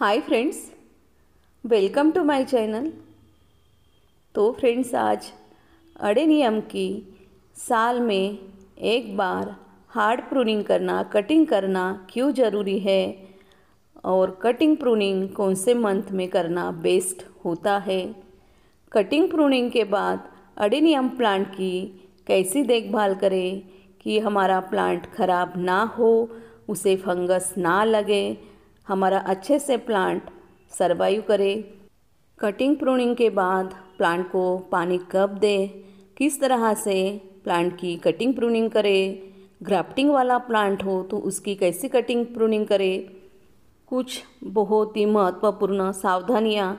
hi friends welcome to my channel तो friends आज adenium की साल में एक बार हार्ड प्रूनिंग करना कटिंग करना क्यों ज़रूरी है और कटिंग प्रूनिंग कौन से मंथ में करना बेस्ट होता है कटिंग प्रूनिंग के बाद अडेनियम प्लांट की कैसी देखभाल करें कि हमारा प्लांट खराब ना हो उसे फंगस ना लगे हमारा अच्छे से प्लांट सर्वाइव करे कटिंग प्रूनिंग के बाद प्लांट को पानी कब दे किस तरह से प्लांट की कटिंग प्रूनिंग करे ग्राफ्टिंग वाला प्लांट हो तो उसकी कैसी कटिंग प्रूनिंग करे कुछ बहुत ही महत्वपूर्ण सावधानियाँ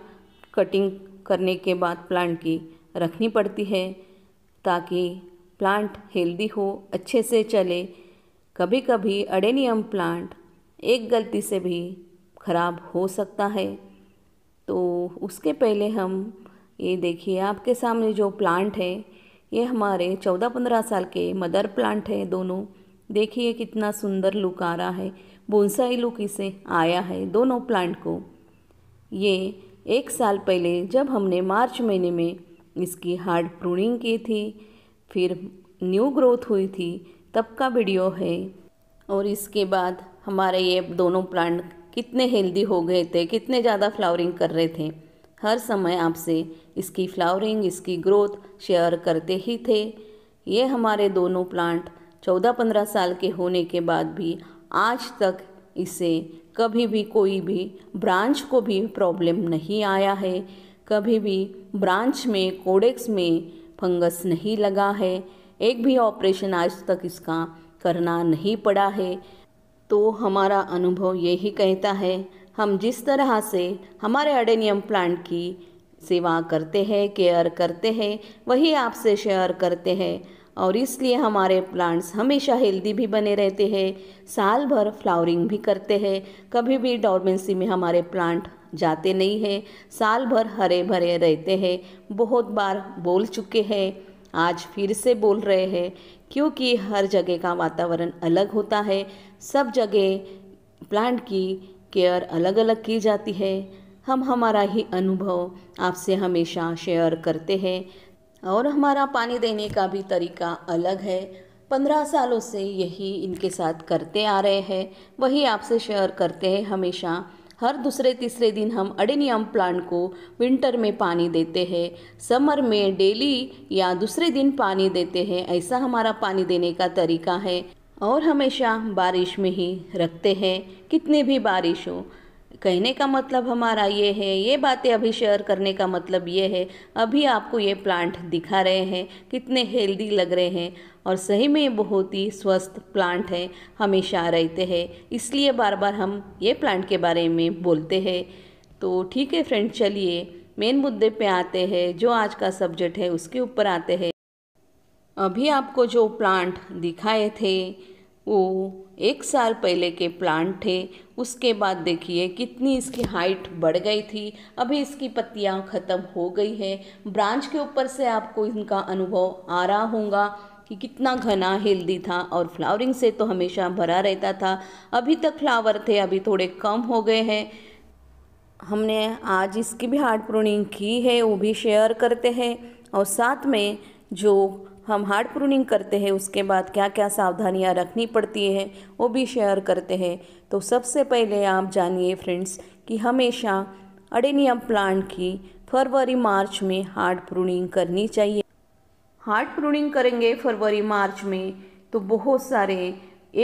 कटिंग करने के बाद प्लांट की रखनी पड़ती है ताकि प्लांट हेल्दी हो अच्छे से चले कभी कभी अडेनियम प्लांट एक गलती से भी ख़राब हो सकता है तो उसके पहले हम ये देखिए आपके सामने जो प्लांट है ये हमारे चौदह पंद्रह साल के मदर प्लांट है दोनों देखिए कितना सुंदर लुक आ रहा है बोनसाई लुक इसे आया है दोनों प्लांट को ये एक साल पहले जब हमने मार्च महीने में इसकी हार्ड प्रूनिंग की थी फिर न्यू ग्रोथ हुई थी तब का वीडियो है और इसके बाद हमारे ये दोनों प्लांट कितने हेल्दी हो गए थे कितने ज़्यादा फ्लावरिंग कर रहे थे हर समय आपसे इसकी फ्लावरिंग इसकी ग्रोथ शेयर करते ही थे ये हमारे दोनों प्लांट चौदह पंद्रह साल के होने के बाद भी आज तक इसे कभी भी कोई भी ब्रांच को भी प्रॉब्लम नहीं आया है कभी भी ब्रांच में कोडेक्स में फंगस नहीं लगा है एक भी ऑपरेशन आज तक इसका करना नहीं पड़ा है तो हमारा अनुभव यही कहता है हम जिस तरह से हमारे अडेनियम प्लांट की सेवा करते हैं केयर करते हैं वही आपसे शेयर करते हैं और इसलिए हमारे प्लांट्स हमेशा हेल्दी भी बने रहते हैं साल भर फ्लावरिंग भी करते हैं कभी भी डॉर्मेंसी में हमारे प्लांट जाते नहीं है साल भर हरे भरे रहते हैं बहुत बार बोल चुके हैं आज फिर से बोल रहे हैं क्योंकि हर जगह का वातावरण अलग होता है सब जगह प्लांट की केयर अलग अलग की जाती है हम हमारा ही अनुभव आपसे हमेशा शेयर करते हैं और हमारा पानी देने का भी तरीका अलग है पंद्रह सालों से यही इनके साथ करते आ रहे हैं वही आपसे शेयर करते हैं हमेशा हर दूसरे तीसरे दिन हम अडेनियम प्लांट को विंटर में पानी देते हैं समर में डेली या दूसरे दिन पानी देते हैं ऐसा हमारा पानी देने का तरीका है और हमेशा बारिश में ही रखते हैं कितने भी बारिश हो कहने का मतलब हमारा ये है ये बातें अभी शेयर करने का मतलब ये है अभी आपको ये प्लांट दिखा रहे हैं कितने हेल्दी लग रहे हैं और सही में बहुत ही स्वस्थ प्लांट है हमेशा रहते हैं इसलिए बार बार हम ये प्लांट के बारे में बोलते हैं तो ठीक है फ्रेंड चलिए मेन मुद्दे पे आते हैं जो आज का सब्जेक्ट है उसके ऊपर आते हैं अभी आपको जो प्लांट दिखाए थे वो एक साल पहले के प्लांट थे उसके बाद देखिए कितनी इसकी हाइट बढ़ गई थी अभी इसकी पत्तियां ख़त्म हो गई है ब्रांच के ऊपर से आपको इनका अनुभव आ रहा होगा कि कितना घना हेल्दी था और फ्लावरिंग से तो हमेशा भरा रहता था अभी तक फ्लावर थे अभी थोड़े कम हो गए हैं हमने आज इसकी भी हार्ड प्रूनिंग की है वो भी शेयर करते हैं और साथ में जो हम हार्ड प्रूनिंग करते हैं उसके बाद क्या क्या सावधानियाँ रखनी पड़ती है वो भी शेयर करते हैं तो सबसे पहले आप जानिए फ्रेंड्स कि हमेशा अडेनियम प्लांट की फरवरी मार्च में हार्ड प्रूनिंग करनी चाहिए हार्ड प्रूनिंग करेंगे फरवरी मार्च में तो बहुत सारे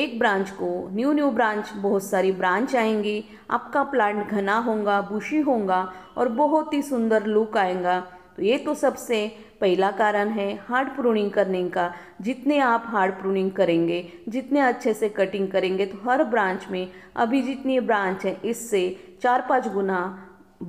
एक ब्रांच को न्यू न्यू ब्रांच बहुत सारी ब्रांच आएंगी आपका प्लांट घना होगा बुशी होगा और बहुत ही सुंदर लुक आएगा तो ये तो सबसे पहला कारण है हार्ड प्रूनिंग करने का जितने आप हार्ड प्रूनिंग करेंगे जितने अच्छे से कटिंग करेंगे तो हर ब्रांच में अभी जितनी ब्रांच है इससे चार पाँच गुना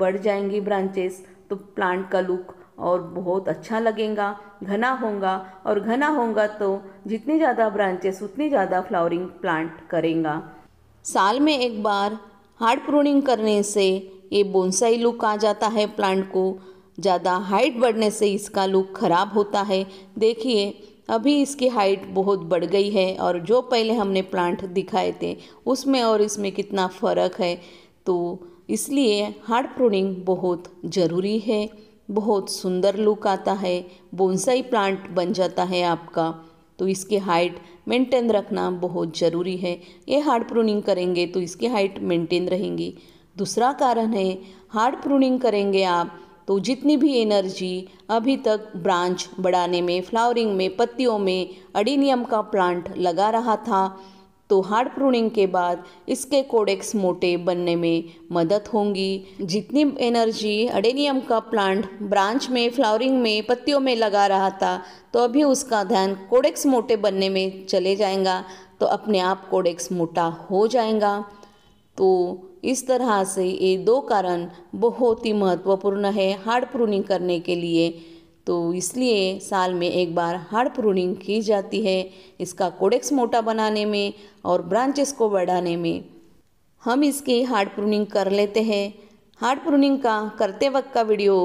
बढ़ जाएंगी ब्रांचेस तो प्लांट का लुक और बहुत अच्छा लगेगा घना होगा और घना होगा तो जितनी ज़्यादा ब्रांचेस उतनी ज़्यादा फ्लावरिंग प्लांट करेगा साल में एक बार हार्ड प्रूनिंग करने से ये बोनसाई लुक आ जाता है प्लांट को ज़्यादा हाइट बढ़ने से इसका लुक ख़राब होता है देखिए अभी इसकी हाइट बहुत बढ़ गई है और जो पहले हमने प्लांट दिखाए थे उसमें और इसमें कितना फ़र्क है तो इसलिए हार्ड प्रूनिंग बहुत ज़रूरी है बहुत सुंदर लुक आता है बोनसाई प्लांट बन जाता है आपका तो इसकी हाइट मेंटेन रखना बहुत ज़रूरी है ये हार्ड प्रूनिंग करेंगे तो इसकी हाइट मेंटेन रहेंगी दूसरा कारण है हार्ड प्रूनिंग करेंगे आप तो जितनी भी एनर्जी अभी तक ब्रांच बढ़ाने में फ्लावरिंग में पत्तियों में अडीनियम का प्लांट लगा रहा था तो हार्ड प्रूनिंग के बाद इसके कोडेक्स मोटे बनने में मदद होंगी जितनी एनर्जी अडेनियम का प्लांट ब्रांच में फ्लावरिंग में पत्तियों में लगा रहा था तो अभी उसका ध्यान कोडेक्स मोटे बनने में चले जाएगा तो अपने आप कोडेक्स मोटा हो जाएगा तो इस तरह से ये दो कारण बहुत ही महत्वपूर्ण है हार्ड प्रूनिंग करने के लिए तो इसलिए साल में एक बार हार्ड प्रूनिंग की जाती है इसका कोडेक्स मोटा बनाने में और ब्रांचेस को बढ़ाने में हम इसकी हार्ड प्रूनिंग कर लेते हैं हार्ड प्रूनिंग का करते वक्त का वीडियो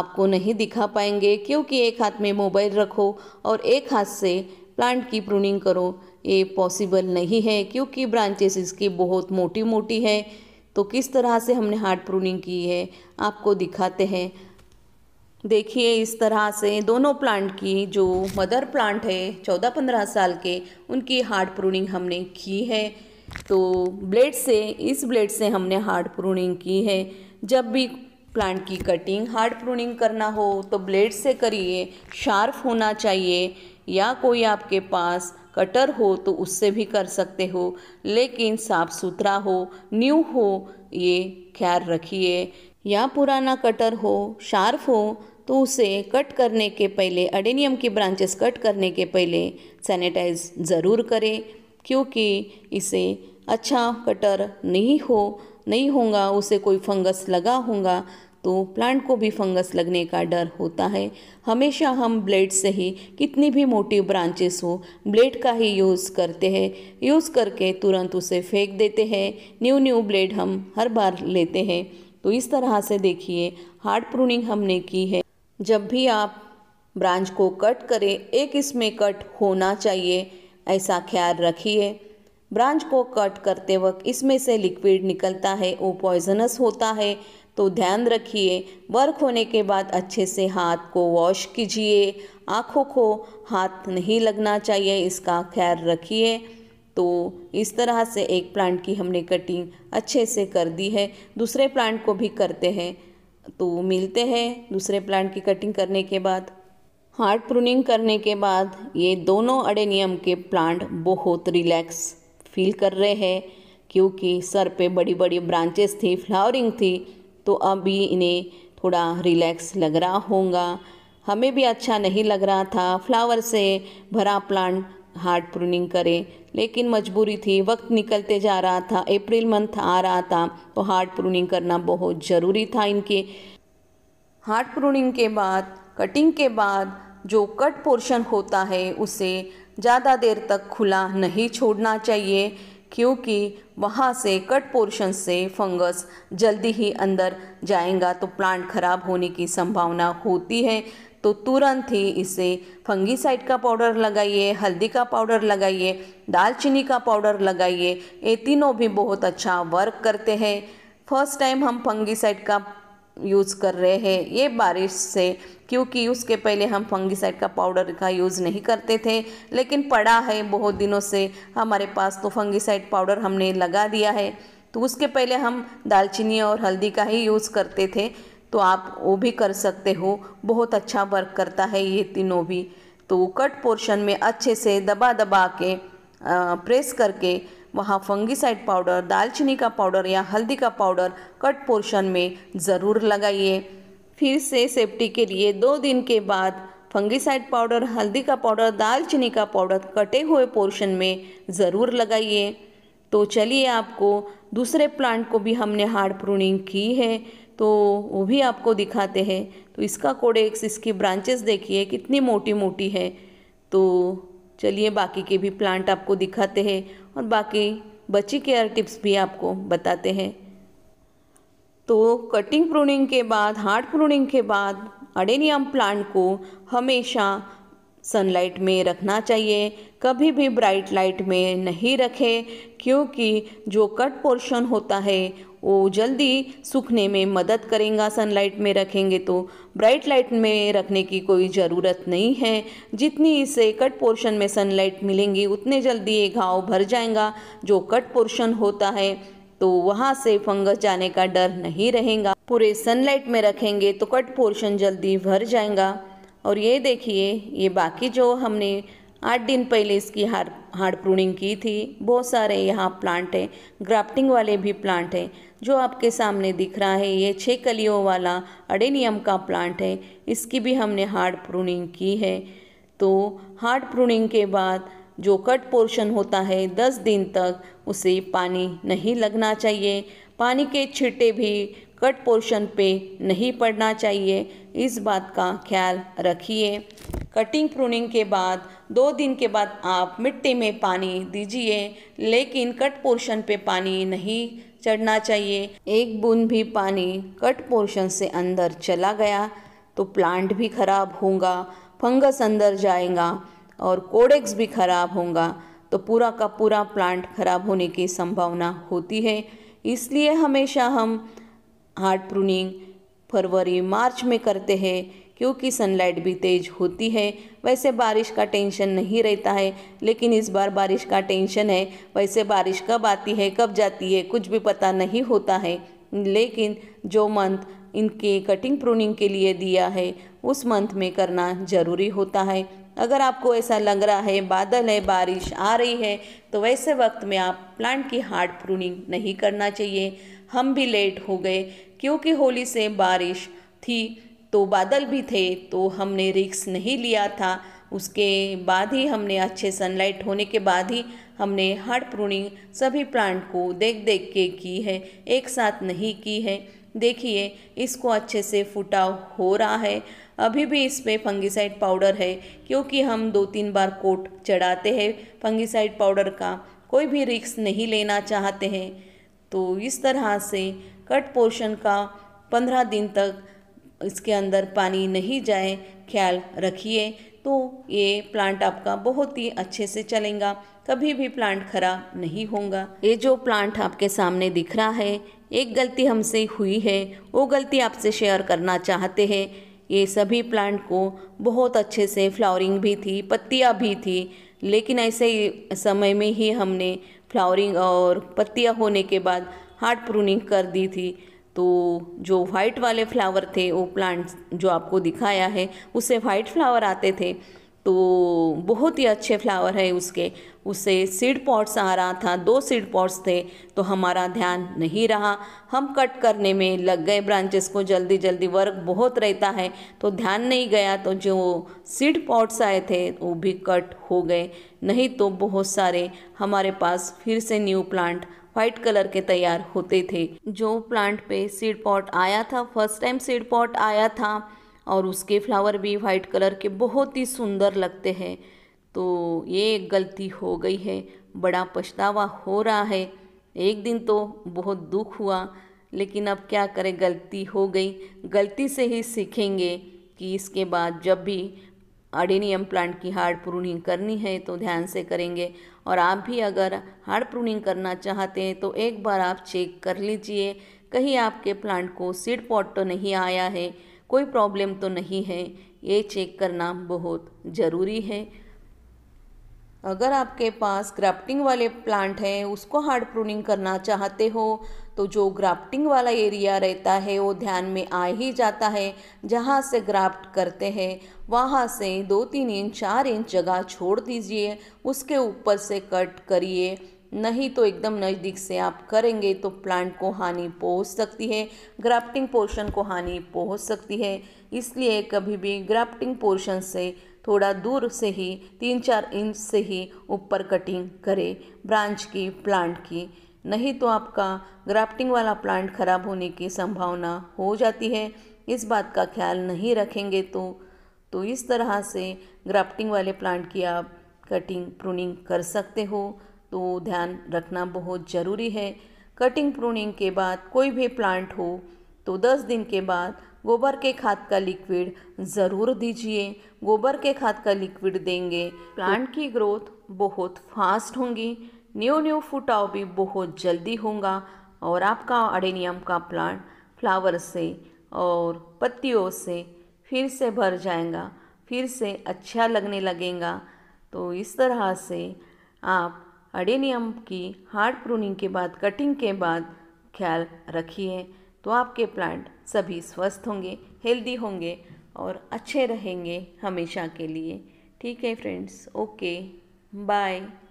आपको नहीं दिखा पाएंगे क्योंकि एक हाथ में मोबाइल रखो और एक हाथ से प्लांट की प्रूनिंग करो ये पॉसिबल नहीं है क्योंकि ब्रांचेस इसकी बहुत मोटी मोटी है तो किस तरह से हमने हार्ड प्रूनिंग की है आपको दिखाते हैं देखिए इस तरह से दोनों प्लांट की जो मदर प्लांट है चौदह पंद्रह साल के उनकी हार्ड प्रूनिंग हमने की है तो ब्लेड से इस ब्लेड से हमने हार्ड प्रूनिंग की है जब भी प्लांट की कटिंग हार्ड प्रूनिंग करना हो तो ब्लेड से करिए शार्प होना चाहिए या कोई आपके पास कटर हो तो उससे भी कर सकते हो लेकिन साफ सुथरा हो न्यू हो ये ख्याल रखिए या पुराना कटर हो शार्प हो तो उसे कट करने के पहले अडेनियम की ब्रांचेस कट करने के पहले सैनिटाइज ज़रूर करें क्योंकि इसे अच्छा कटर नहीं हो नहीं होगा उसे कोई फंगस लगा होगा तो प्लांट को भी फंगस लगने का डर होता है हमेशा हम ब्लेड से ही कितनी भी मोटी ब्रांचेस हो ब्लेड का ही यूज़ करते हैं यूज़ करके तुरंत उसे फेंक देते हैं न्यू न्यू ब्लेड हम हर बार लेते हैं तो इस तरह से देखिए हार्ड प्रूनिंग हमने की है जब भी आप ब्रांच को कट करें एक इसमें कट होना चाहिए ऐसा ख्याल रखिए ब्रांच को कट करते वक्त इसमें से लिक्विड निकलता है वो पॉइजनस होता है तो ध्यान रखिए वर्क होने के बाद अच्छे से हाथ को वॉश कीजिए आँखों को हाथ नहीं लगना चाहिए इसका ख्याल रखिए तो इस तरह से एक प्लांट की हमने कटिंग अच्छे से कर दी है दूसरे प्लांट को भी करते हैं तो मिलते हैं दूसरे प्लांट की कटिंग करने के बाद हार्ड प्रूनिंग करने के बाद ये दोनों अडेनियम के प्लांट बहुत रिलैक्स फील कर रहे हैं क्योंकि सर पे बड़ी बड़ी ब्रांचेस थी फ्लावरिंग थी तो अभी इन्हें थोड़ा रिलैक्स लग रहा होगा हमें भी अच्छा नहीं लग रहा था फ्लावर से भरा प्लांट हार्ड प्रूनिंग करें लेकिन मजबूरी थी वक्त निकलते जा रहा था अप्रैल मंथ आ रहा था तो हार्ड प्रूनिंग करना बहुत ज़रूरी था इनके हार्ड प्रूनिंग के बाद कटिंग के बाद जो कट पोर्शन होता है उसे ज़्यादा देर तक खुला नहीं छोड़ना चाहिए क्योंकि वहाँ से कट पोर्शन से फंगस जल्दी ही अंदर जाएगा तो प्लांट खराब होने की संभावना होती है तो तुरंत ही इसे फंगीसाइड का पाउडर लगाइए हल्दी का पाउडर लगाइए दालचीनी का पाउडर लगाइए ये तीनों भी बहुत अच्छा वर्क करते हैं फर्स्ट टाइम हम फंगीसाइड का यूज़ कर रहे हैं ये बारिश से क्योंकि उसके पहले हम फंगिसाइड का पाउडर का यूज़ नहीं करते थे लेकिन पड़ा है बहुत दिनों से हमारे पास तो फंगिसाइड पाउडर हमने लगा दिया है तो उसके पहले हम दालचीनी और हल्दी का ही यूज़ करते थे तो आप वो भी कर सकते हो बहुत अच्छा वर्क करता है ये तीनों भी तो कट पोर्शन में अच्छे से दबा दबा के आ, प्रेस करके वहाँ फंगिसाइड पाउडर दालचीनी का पाउडर या हल्दी का पाउडर कट पोर्शन में ज़रूर लगाइए फिर से सेफ्टी के लिए दो दिन के बाद फंगिसाइड पाउडर हल्दी का पाउडर दालचीनी का पाउडर कटे हुए पोर्शन में ज़रूर लगाइए तो चलिए आपको दूसरे प्लांट को भी हमने हार्ड प्रूनिंग की है तो वो भी आपको दिखाते हैं तो इसका कोडेक्स इसकी ब्रांचेस देखिए कितनी मोटी मोटी है तो चलिए बाकी के भी प्लांट आपको दिखाते हैं और बाकी बची केयर टिप्स भी आपको बताते हैं तो कटिंग प्रूनिंग के बाद हार्ड प्रूनिंग के बाद अडेनियम प्लांट को हमेशा सनलाइट में रखना चाहिए कभी भी ब्राइट लाइट में नहीं रखें क्योंकि जो कट पोर्शन होता है वो जल्दी सूखने में मदद करेगा सनलाइट में रखेंगे तो ब्राइट लाइट में रखने की कोई ज़रूरत नहीं है जितनी इसे कट पोर्शन में सनलाइट मिलेंगी उतने जल्दी ये घाव भर जाएगा जो कट पोर्शन होता है तो वहाँ से फंगस जाने का डर नहीं रहेगा पूरे सनलाइट में रखेंगे तो कट पोर्शन जल्दी भर जाएगा और ये देखिए ये बाकी जो हमने आठ दिन पहले इसकी हार्ड हार्ड प्रूनिंग की थी बहुत सारे यहाँ प्लांट हैं ग्राफ्टिंग वाले भी प्लांट हैं जो आपके सामने दिख रहा है ये छः कलियों वाला अडेनियम का प्लांट है इसकी भी हमने हार्ड प्रूनिंग की है तो हार्ड प्रूनिंग के बाद जो कट पोर्शन होता है दस दिन तक उसे पानी नहीं लगना चाहिए पानी के छिटे भी कट पोर्शन पे नहीं पड़ना चाहिए इस बात का ख्याल रखिए कटिंग प्रूनिंग के बाद दो दिन के बाद आप मिट्टी में पानी दीजिए लेकिन कट पोर्शन पे पानी नहीं चढ़ना चाहिए एक बूंद भी पानी कट पोर्शन से अंदर चला गया तो प्लांट भी खराब होगा फंगस अंदर जाएगा और कोडेक्स भी खराब होगा तो पूरा का पूरा प्लांट खराब होने की संभावना होती है इसलिए हमेशा हम हार्ड प्रूनिंग फरवरी मार्च में करते हैं क्योंकि सनलाइट भी तेज होती है वैसे बारिश का टेंशन नहीं रहता है लेकिन इस बार बारिश का टेंशन है वैसे बारिश कब आती है कब जाती है कुछ भी पता नहीं होता है लेकिन जो मंथ इनके कटिंग प्रूनिंग के लिए दिया है उस मंथ में करना ज़रूरी होता है अगर आपको ऐसा लग रहा है बादल है बारिश आ रही है तो वैसे वक्त में आप प्लांट की हार्ड प्रूनिंग नहीं करना चाहिए हम भी लेट हो गए क्योंकि होली से बारिश थी तो बादल भी थे तो हमने रिक्स नहीं लिया था उसके बाद ही हमने अच्छे सनलाइट होने के बाद ही हमने हार्ड प्रूनिंग सभी प्लांट को देख देख के की है एक साथ नहीं की है देखिए इसको अच्छे से फुटाव हो रहा है अभी भी इस पर फंगिसाइड पाउडर है क्योंकि हम दो तीन बार कोट चढ़ाते हैं फंगिसाइड पाउडर का कोई भी रिक्स नहीं लेना चाहते हैं तो इस तरह से कट पोर्शन का पंद्रह दिन तक इसके अंदर पानी नहीं जाए ख्याल रखिए तो ये प्लांट आपका बहुत ही अच्छे से चलेगा कभी भी प्लांट खराब नहीं होगा ये जो प्लांट आपके सामने दिख रहा है एक गलती हमसे हुई है वो गलती आपसे शेयर करना चाहते हैं ये सभी प्लांट को बहुत अच्छे से फ्लावरिंग भी थी पत्तियाँ भी थी लेकिन ऐसे समय में ही हमने फ्लावरिंग और पत्तियाँ होने के बाद हार्ड प्रूनिंग कर दी थी तो जो वाइट वाले फ्लावर थे वो प्लांट्स जो आपको दिखाया है उससे वाइट फ्लावर आते थे तो बहुत ही अच्छे फ्लावर है उसके उससे सीड पॉट्स आ रहा था दो सीड पॉट्स थे तो हमारा ध्यान नहीं रहा हम कट करने में लग गए ब्रांचेस को जल्दी जल्दी वर्क बहुत रहता है तो ध्यान नहीं गया तो जो सीड पॉट्स आए थे वो भी कट हो गए नहीं तो बहुत सारे हमारे पास फिर से न्यू प्लांट वाइट कलर के तैयार होते थे जो प्लांट पे सीड पॉट आया था फर्स्ट टाइम सीड पॉट आया था और उसके फ्लावर भी वाइट कलर के बहुत ही सुंदर लगते हैं तो ये गलती हो गई है बड़ा पछतावा हो रहा है एक दिन तो बहुत दुख हुआ लेकिन अब क्या करें गलती हो गई गलती से ही सीखेंगे कि इसके बाद जब भी अडेनियम प्लांट की हार्ड प्रूनिंग करनी है तो ध्यान से करेंगे और आप भी अगर हार्ड प्रूनिंग करना चाहते हैं तो एक बार आप चेक कर लीजिए कहीं आपके प्लांट को सीड पॉट तो नहीं आया है कोई प्रॉब्लम तो नहीं है ये चेक करना बहुत ज़रूरी है अगर आपके पास ग्राफ्टिंग वाले प्लांट हैं उसको हार्ड प्रूनिंग करना चाहते हो तो जो ग्राफ्टिंग वाला एरिया रहता है वो ध्यान में आ ही जाता है जहाँ से ग्राफ्ट करते हैं वहाँ से दो तीन इंच चार इंच जगह छोड़ दीजिए उसके ऊपर से कट करिए नहीं तो एकदम नज़दीक से आप करेंगे तो प्लांट को हानि पहुंच सकती है ग्राफ्टिंग पोर्शन को हानि पहुंच सकती है इसलिए कभी भी ग्राफ्टिंग पोर्शन से थोड़ा दूर से ही तीन चार इंच से ही ऊपर कटिंग करें ब्रांच की प्लांट की नहीं तो आपका ग्राफ्टिंग वाला प्लांट खराब होने की संभावना हो जाती है इस बात का ख्याल नहीं रखेंगे तो तो इस तरह से ग्राफ्टिंग वाले प्लांट की आप कटिंग प्रूनिंग कर सकते हो तो ध्यान रखना बहुत ज़रूरी है कटिंग प्रूनिंग के बाद कोई भी प्लांट हो तो 10 दिन के बाद गोबर के खाद का लिक्विड ज़रूर दीजिए गोबर के खाद का लिक्विड देंगे तो प्लांट की ग्रोथ बहुत फास्ट होंगी न्यू न्यू फुटाव भी बहुत जल्दी होगा और आपका अडेनियम का प्लांट फ्लावर से और पत्तियों से फिर से भर जाएगा फिर से अच्छा लगने लगेगा तो इस तरह से आप अडेनियम की हार्ड प्रूनिंग के बाद कटिंग के बाद ख्याल रखिए तो आपके प्लांट सभी स्वस्थ होंगे हेल्दी होंगे और अच्छे रहेंगे हमेशा के लिए ठीक है फ्रेंड्स ओके बाय